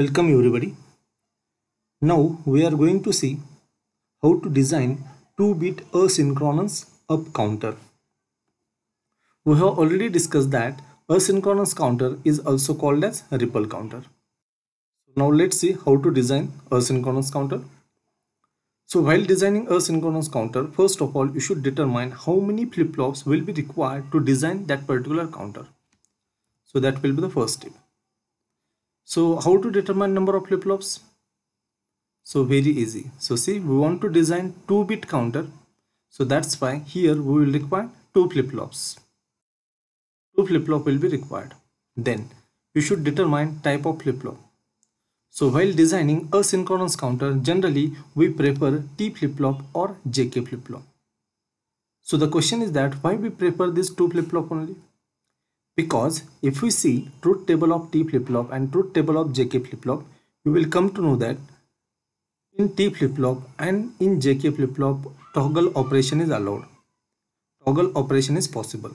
Welcome everybody. Now we are going to see how to design 2-bit asynchronous up counter. We have already discussed that asynchronous counter is also called as ripple counter. Now let's see how to design asynchronous counter. So while designing asynchronous counter, first of all you should determine how many flip-flops will be required to design that particular counter. So that will be the first step. So how to determine number of flip-flops? So very easy. So see we want to design 2 bit counter. So that's why here we will require 2 flip-flops. 2 flip-flop will be required. Then we should determine type of flip-flop. So while designing a synchronous counter, generally we prefer T flip-flop or JK flip-flop. So the question is that why we prefer these two flip-flop only? Because if we see truth table of T flip-flop and truth table of JK flip-flop, you will come to know that in T flip-flop and in JK flip-flop, toggle operation is allowed. Toggle operation is possible.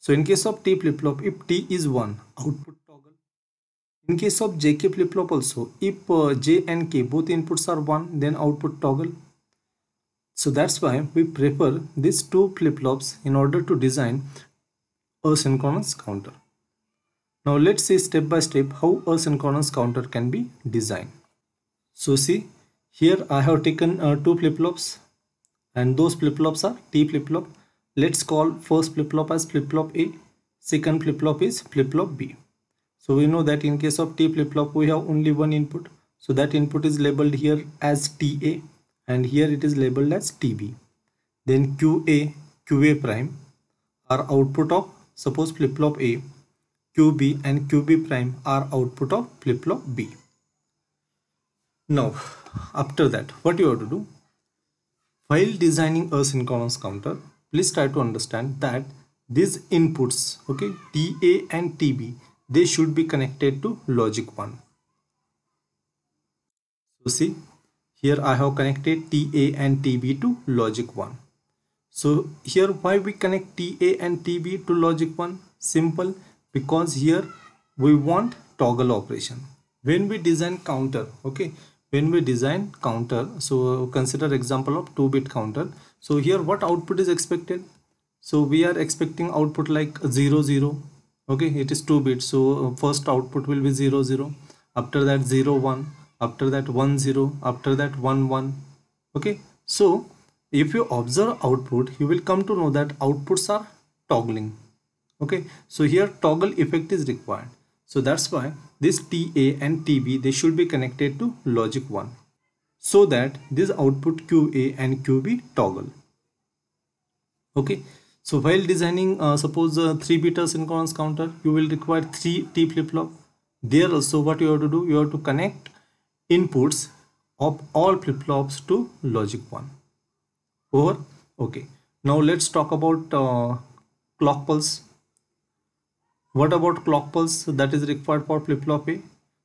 So in case of T flip-flop, if T is 1, output toggle. In case of JK flip-flop also, if uh, J and K both inputs are 1, then output toggle. So that's why we prefer these two flip-flops in order to design asynchronous counter. Now let's see step by step how asynchronous counter can be designed. So see here I have taken uh, two flip-flops and those flip-flops are T flip-flop. Let's call first flip-flop as flip-flop A, second flip-flop is flip-flop B. So we know that in case of T flip-flop we have only one input. So that input is labeled here as TA and here it is labeled as TB. Then QA, QA prime are output of Suppose flip-flop A, QB and QB prime are output of flip-flop B. Now, after that, what you have to do? While designing a synchronous counter, please try to understand that these inputs, okay, TA and TB, they should be connected to logic 1. So see, here I have connected TA and TB to logic 1. So here why we connect TA and TB to logic 1? Simple because here we want toggle operation. When we design counter, okay, when we design counter, so consider example of 2-bit counter. So here what output is expected? So we are expecting output like 0, 0. Okay, it is 2 bit. So first output will be 0, 0. After that 0, 1. After that 1, 0. After that 1, 1. Okay, so if you observe output you will come to know that outputs are toggling okay so here toggle effect is required so that's why this TA and TB they should be connected to logic 1 so that this output QA and QB toggle okay so while designing uh, suppose uh, 3 bit synchronous counter you will require 3 T flip-flop there also what you have to do you have to connect inputs of all flip-flops to logic 1 over okay now let's talk about uh, clock pulse what about clock pulse that is required for flip-flop a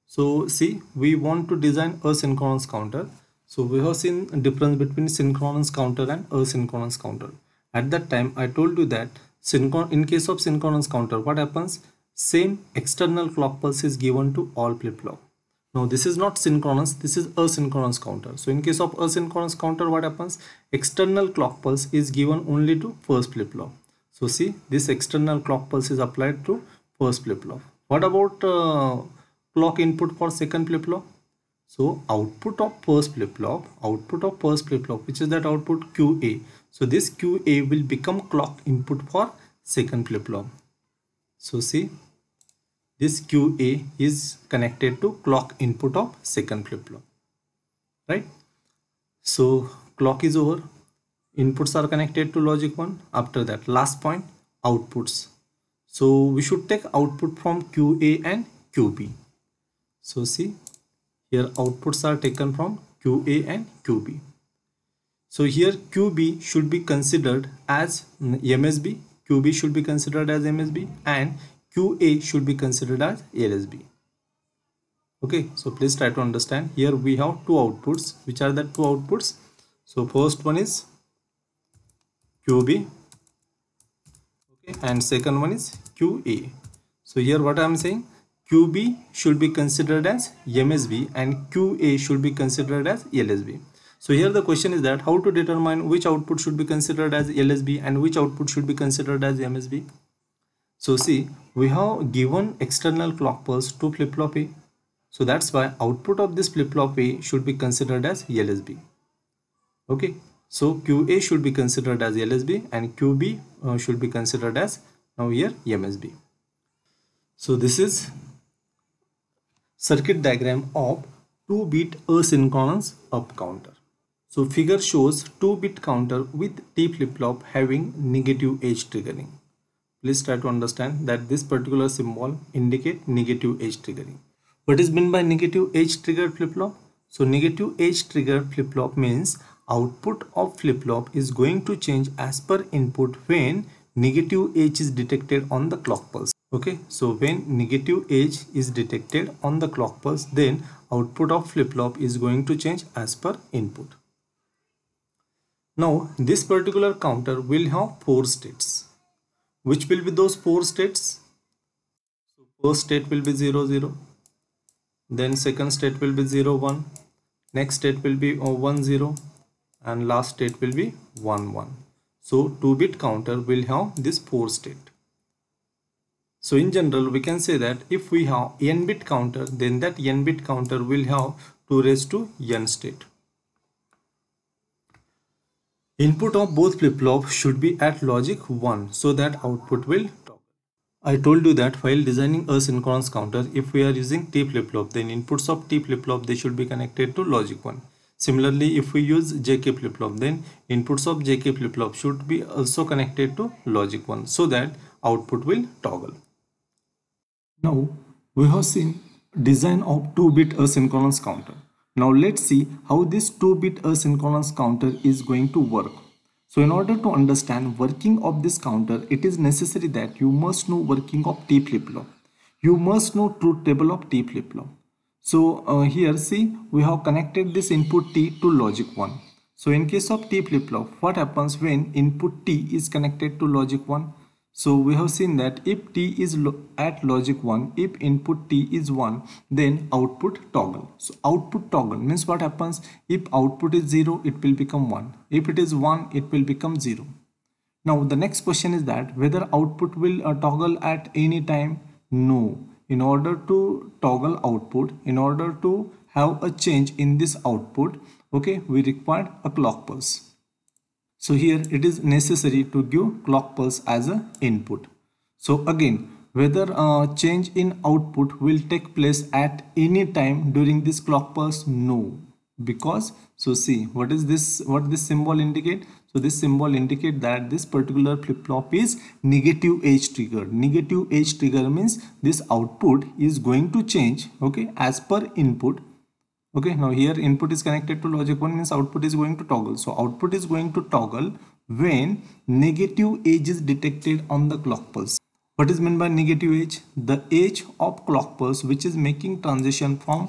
so see we want to design a synchronous counter so we have seen difference between synchronous counter and asynchronous counter at that time i told you that synchron in case of synchronous counter what happens same external clock pulse is given to all flip-flop now this is not synchronous this is asynchronous counter so in case of asynchronous counter what happens external clock pulse is given only to first flip-flop so see this external clock pulse is applied to first flip-flop what about uh, clock input for second flip-flop so output of first flip-flop output of first flip-flop which is that output QA so this QA will become clock input for second flip-flop so see this QA is connected to clock input of second flip-flop right so clock is over inputs are connected to logic 1 after that last point outputs so we should take output from QA and QB so see here outputs are taken from QA and QB so here QB should be considered as MSB QB should be considered as MSB and QA should be considered as LSB. Okay, so please try to understand. Here we have two outputs. Which are the two outputs? So first one is QB okay, and second one is QA. So here what I am saying QB should be considered as MSB and QA should be considered as LSB. So here the question is that how to determine which output should be considered as LSB and which output should be considered as MSB. So see, we have given external clock pulse to flip-flop A. So that's why output of this flip-flop A should be considered as LSB. Okay, so QA should be considered as LSB and QB uh, should be considered as now here MSB. So this is circuit diagram of 2-bit asynchronous up counter. So figure shows 2-bit counter with T flip-flop having negative edge triggering please try to understand that this particular symbol indicate negative edge triggering. What is meant by negative edge trigger flip-flop? So negative edge trigger flip-flop means output of flip-flop is going to change as per input when negative edge is detected on the clock pulse. Okay, so when negative edge is detected on the clock pulse then output of flip-flop is going to change as per input. Now this particular counter will have 4 states which will be those four states so first state will be 0 0 then second state will be 0 1 next state will be uh, 1 0 and last state will be 1 1 so 2 bit counter will have this four state so in general we can say that if we have n bit counter then that n bit counter will have 2 raised to n state Input of both flip-flop should be at logic 1 so that output will toggle. I told you that while designing a synchronous counter, if we are using T flip-flop, then inputs of T flip-flop, they should be connected to logic 1. Similarly, if we use JK flip-flop, then inputs of JK flip-flop should be also connected to logic 1 so that output will toggle. Now, we have seen design of 2-bit asynchronous counter. Now let's see how this 2-bit asynchronous counter is going to work. So in order to understand working of this counter, it is necessary that you must know working of T flip-flop. You must know truth table of T flip-flop. So uh, here see we have connected this input T to logic 1. So in case of T flip-flop, what happens when input T is connected to logic 1? So we have seen that if t is lo at logic 1, if input t is 1, then output toggle. So output toggle means what happens if output is 0, it will become 1. If it is 1, it will become 0. Now the next question is that whether output will uh, toggle at any time? No. In order to toggle output, in order to have a change in this output, okay, we require a clock pulse. So here it is necessary to give clock pulse as a input. So again, whether a change in output will take place at any time during this clock pulse? No, because so see what is this what this symbol indicate so this symbol indicate that this particular flip-flop is negative edge trigger negative edge trigger means this output is going to change okay as per input okay now here input is connected to logic 1 means output is going to toggle so output is going to toggle when negative edge is detected on the clock pulse what is meant by negative edge the edge of clock pulse which is making transition from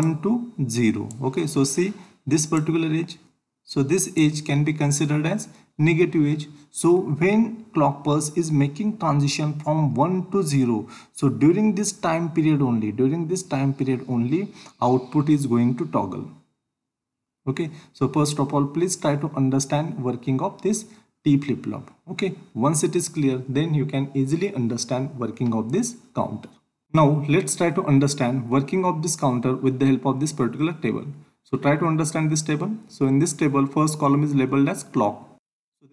1 to 0 okay so see this particular edge so this edge can be considered as negative edge so when clock pulse is making transition from 1 to 0 so during this time period only during this time period only output is going to toggle okay so first of all please try to understand working of this T flip-flop okay once it is clear then you can easily understand working of this counter now let's try to understand working of this counter with the help of this particular table so try to understand this table so in this table first column is labeled as clock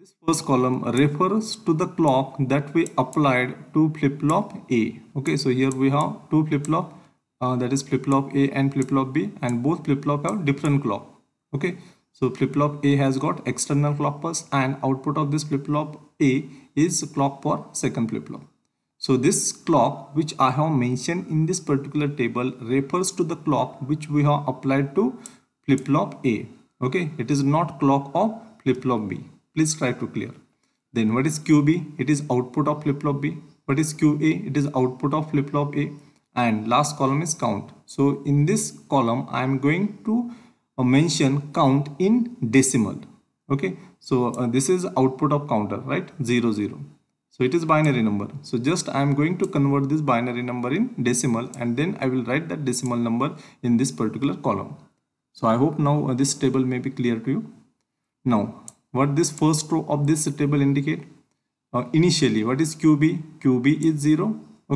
this first column refers to the clock that we applied to flip-flop A. Okay, so here we have two flip-flop uh, that is flip-flop A and flip-flop B and both flip-flop have different clock. Okay, so flip-flop A has got external clock pulse and output of this flip-flop A is clock for second flip-flop. So this clock which I have mentioned in this particular table refers to the clock which we have applied to flip-flop A. Okay, it is not clock of flip-flop B please try to clear then what is qb it is output of flip-flop b what is qa it is output of flip-flop a and last column is count so in this column i am going to uh, mention count in decimal okay so uh, this is output of counter right 0 0 so it is binary number so just i am going to convert this binary number in decimal and then i will write that decimal number in this particular column so i hope now uh, this table may be clear to you now what this first row of this table indicate uh, initially what is qb qb is 0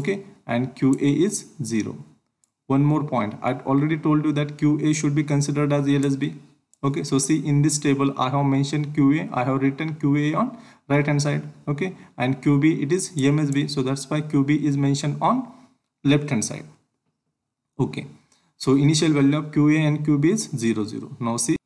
okay and qa is 0 one more point i already told you that qa should be considered as lsb okay so see in this table i have mentioned qa i have written qa on right hand side okay and qb it is msb so that's why qb is mentioned on left hand side okay so initial value of qa and qb is 0 0 now see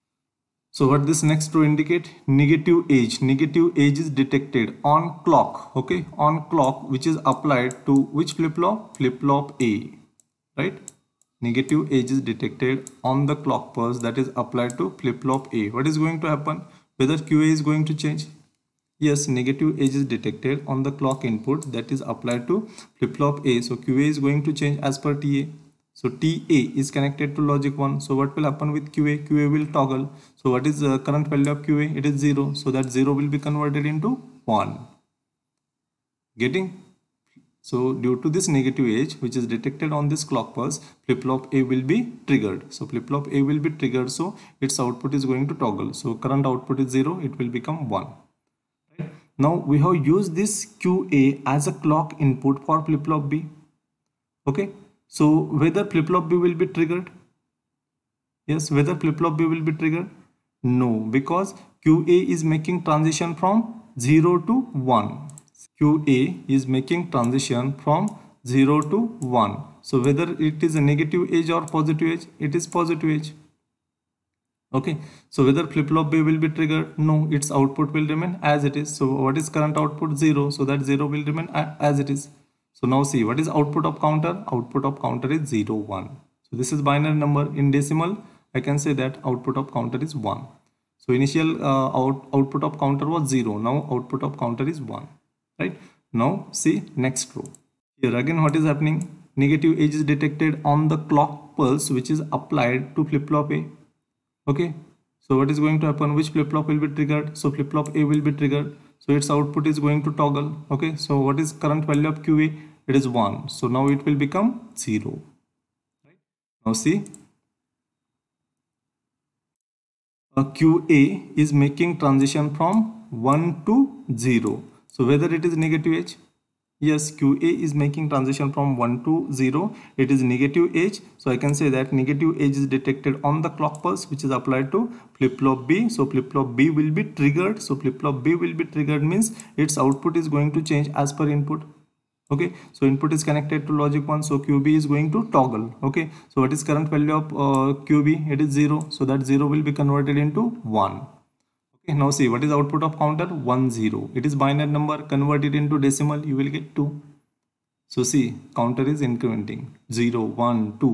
so what this next row indicate? Negative age. Negative age is detected on clock. Okay, on clock which is applied to which flip-flop? Flip-flop A. Right? Negative age is detected on the clock pulse that is applied to flip-flop A. What is going to happen? Whether QA is going to change? Yes, negative age is detected on the clock input that is applied to flip-flop A. So QA is going to change as per TA. So TA is connected to logic 1. So what will happen with QA? QA will toggle. So what is the current value of QA? It is 0. So that 0 will be converted into 1. Getting? So due to this negative edge which is detected on this clock pulse, flip-flop A will be triggered. So flip-flop A will be triggered. So its output is going to toggle. So current output is 0. It will become 1. Now we have used this QA as a clock input for flip-flop B. Okay. So whether flip-flop B will be triggered? Yes, whether flip-flop B will be triggered? No, because QA is making transition from 0 to 1. QA is making transition from 0 to 1. So whether it is a negative edge or positive edge, it is positive edge. Okay, so whether flip-flop B will be triggered? No, its output will remain as it is. So what is current output? 0. So that 0 will remain as it is. So now see what is output of counter? Output of counter is 0, 1. So this is binary number in decimal. I can say that output of counter is 1. So initial uh, out, output of counter was 0. Now output of counter is 1. Right. Now see next row. Here again what is happening? Negative edge is detected on the clock pulse which is applied to flip-flop A. Okay. So what is going to happen? Which flip-flop will be triggered? So flip-flop A will be triggered. So its output is going to toggle. Okay. So what is current value of QA? it is 1 so now it will become 0 right? now see uh, QA is making transition from 1 to 0 so whether it is negative H? yes QA is making transition from 1 to 0 it is negative edge so I can say that negative edge is detected on the clock pulse which is applied to flip-flop B so flip-flop B will be triggered so flip-flop B will be triggered means its output is going to change as per input okay so input is connected to logic 1 so qb is going to toggle okay so what is current value of uh, qb it is 0 so that 0 will be converted into 1 okay now see what is output of counter 1 0 it is binary number converted into decimal you will get 2 so see counter is incrementing 0 1 2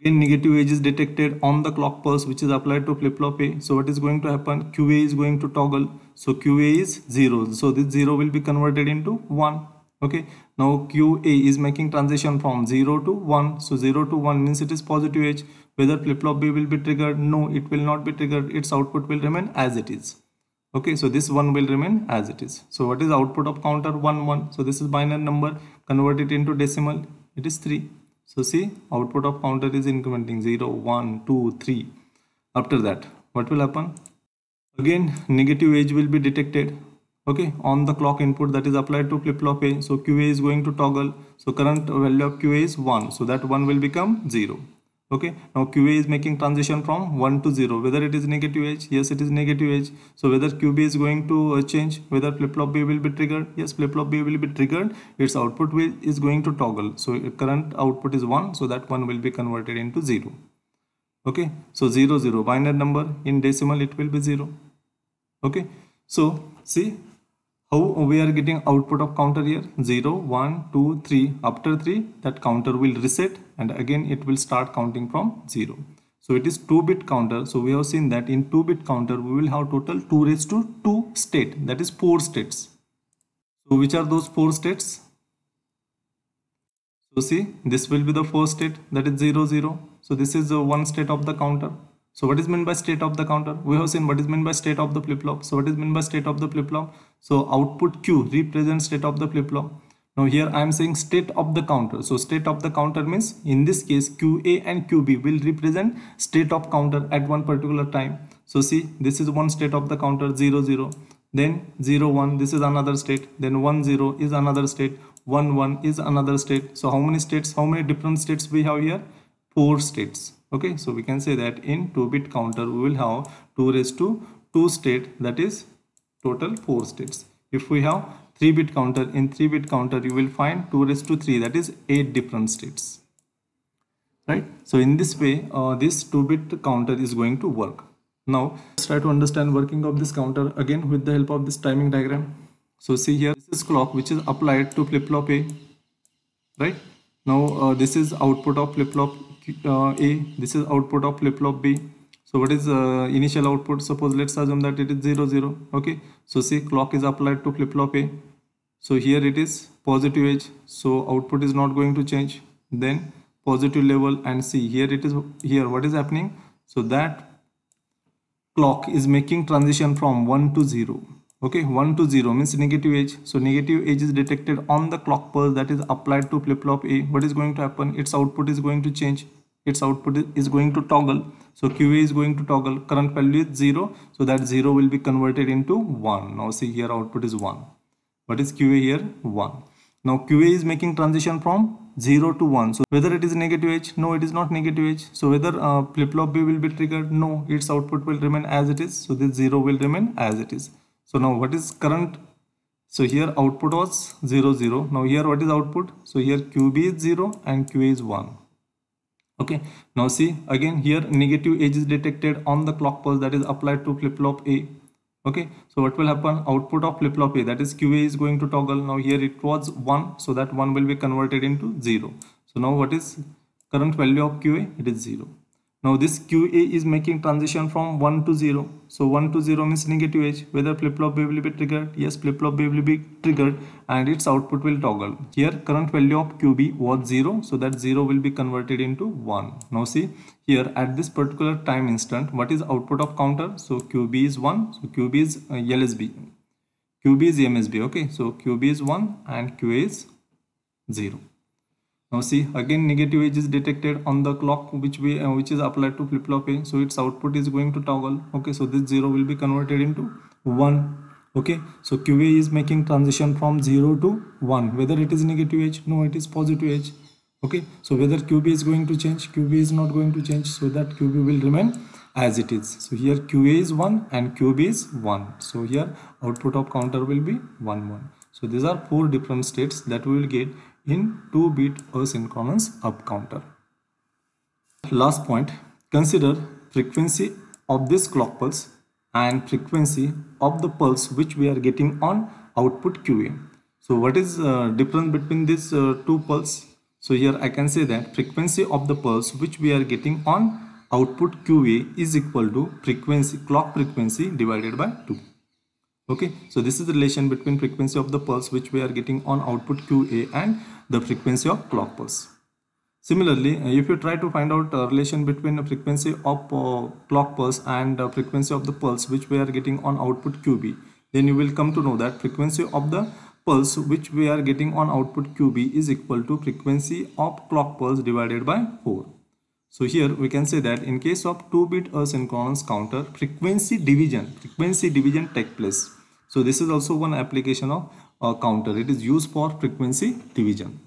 Again, negative edge is detected on the clock pulse which is applied to flip-flop A. So what is going to happen? QA is going to toggle. So QA is 0. So this 0 will be converted into 1. Okay. Now QA is making transition from 0 to 1. So 0 to 1 means it is positive edge. Whether flip-flop B will be triggered? No, it will not be triggered. Its output will remain as it is. Okay. So this one will remain as it is. So what is output of counter 1, 1? So this is binary number. Convert it into decimal. It is 3. So see output of counter is incrementing 0, 1, 2, 3. After that what will happen? Again negative edge will be detected okay on the clock input that is applied to flip-flop A. So QA is going to toggle. So current value of QA is 1. So that 1 will become 0 okay now qa is making transition from 1 to 0 whether it is negative edge yes it is negative edge so whether qb is going to uh, change whether flip-flop b will be triggered yes flip-flop b will be triggered its output will, is going to toggle so uh, current output is 1 so that 1 will be converted into 0 okay so 0 0 binary number in decimal it will be 0 okay so see how we are getting output of counter here 0 1 2 3 after 3 that counter will reset and again it will start counting from 0. So it is 2-bit counter. So we have seen that in 2-bit counter we will have total 2 raised to 2 state that is 4 states. So which are those 4 states? So see this will be the first state that is 0 0. So this is the one state of the counter. So what is meant by state of the counter? We have seen what is meant by state of the flip-flop. So what is meant by state of the flip-flop? So output Q represents state of the flip-flop. Now here I am saying state of the counter. So state of the counter means in this case QA and QB will represent state of counter at one particular time. So see this is one state of the counter 0 0 then 0 1 this is another state then 1 0 is another state 1 1 is another state. So how many states how many different states we have here? 4 states. Okay so we can say that in 2 bit counter we will have 2 raised to 2 state that is total 4 states. If we have 3 bit counter in 3 bit counter you will find 2 raised to 3 that is 8 different states right so in this way uh, this 2 bit counter is going to work now let's try to understand working of this counter again with the help of this timing diagram so see here this is clock which is applied to flip-flop A right now uh, this is output of flip-flop uh, A this is output of flip-flop B so what is uh, initial output suppose let's assume that it is 0 0 okay so see clock is applied to flip-flop a so here it is positive edge so output is not going to change then positive level and see here it is here what is happening so that clock is making transition from 1 to 0 okay 1 to 0 means negative edge so negative edge is detected on the clock pulse that is applied to flip-flop a what is going to happen its output is going to change its output is going to toggle so qa is going to toggle current value is 0 so that 0 will be converted into 1 now see here output is 1 what is qa here 1 now qa is making transition from 0 to 1 so whether it is negative edge no it is not negative edge so whether uh, flip-flop b will be triggered no its output will remain as it is so this 0 will remain as it is so now what is current so here output was 0 0 now here what is output so here qb is 0 and qa is 1 okay now see again here negative edge is detected on the clock pulse that is applied to flip-flop a okay so what will happen output of flip-flop a that is qa is going to toggle now here it was 1 so that 1 will be converted into 0 so now what is current value of qa it is 0 now this QA is making transition from 1 to 0. So 1 to 0 means negative edge. Whether flip-flop will be triggered? Yes, flip-flop will be triggered and its output will toggle. Here current value of QB was 0. So that 0 will be converted into 1. Now see here at this particular time instant what is output of counter? So QB is 1. So QB is uh, LSB. QB is MSB. Okay. So QB is 1 and QA is 0 now see again negative edge is detected on the clock which we uh, which is applied to flip-flop A. So its output is going to toggle. Okay, so this zero will be converted into one. Okay, so QA is making transition from zero to one. Whether it is negative edge, no, it is positive edge. Okay, so whether QB is going to change, QB is not going to change, so that QB will remain as it is. So here QA is one and QB is one. So here output of counter will be one one. So these are four different states that we will get in 2-bit asynchronous up counter. Last point, consider frequency of this clock pulse and frequency of the pulse which we are getting on output QA. So what is uh, difference between these uh, two pulse? So here I can say that frequency of the pulse which we are getting on output QA is equal to frequency clock frequency divided by 2 okay so this is the relation between frequency of the pulse which we are getting on output qa and the frequency of clock pulse. Similarly, uh, if you try to find out a relation between the frequency of uh, clock pulse and the frequency of the pulse which we are getting on output QB, then you will come to know that frequency of the pulse which we are getting on output QB is equal to frequency of clock pulse divided by 4. So here we can say that in case of 2-bit asynchronous counter, frequency division, frequency division take place. So this is also one application of uh, counter. It is used for frequency division.